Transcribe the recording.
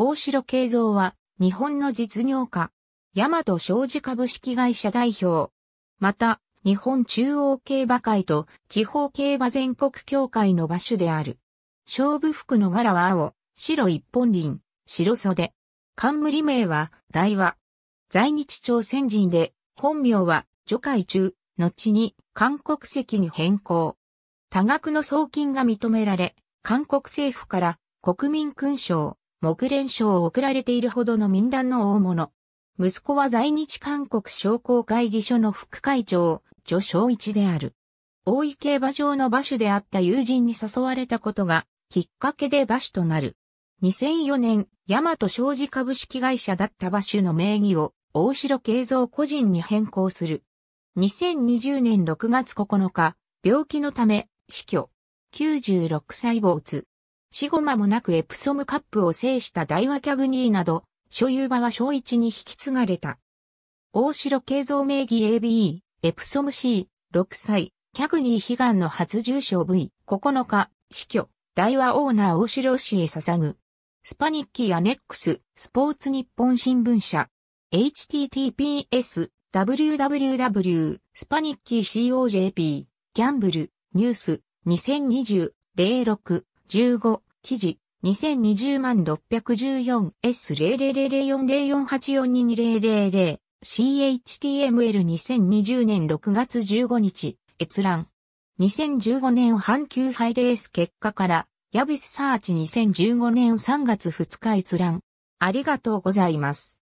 大城慶三は、日本の実業家、大和商事株式会社代表。また、日本中央競馬会と地方競馬全国協会の場所である。勝負服の柄は青、白一本輪、白袖。冠名は、大和。在日朝鮮人で、本名は、除海中、後に、韓国籍に変更。多額の送金が認められ、韓国政府から国民勲章、木蓮賞を贈られているほどの民団の大物。息子は在日韓国商工会議所の副会長、助章一である。大井競馬場の馬主であった友人に誘われたことが、きっかけで馬主となる。2004年、大和商事株式会社だった馬主の名義を、大城慶三個人に変更する。2020年6月9日、病気のため、死去。96歳没。死後間もなくエプソムカップを制した大和キャグニーなど、所有場は小一に引き継がれた。大城慶造名義 ABE、エプソム C、6歳、キャグニー悲願の初重賞 V、9日、死去、大和オーナー大城氏へ捧ぐ。スパニッキーアネックス、スポーツ日本新聞社。https, www, スパニッキー COJP、ギャンブル、ニュース、2020、06。15、記事、2020万6 1 4 s 0 0 0 0 4 0 4 8 4 2 2 0 0 0 CHTML2020 年6月15日、閲覧。2015年半球ハイレース結果から、ヤビスサーチ2015年3月2日閲覧。ありがとうございます。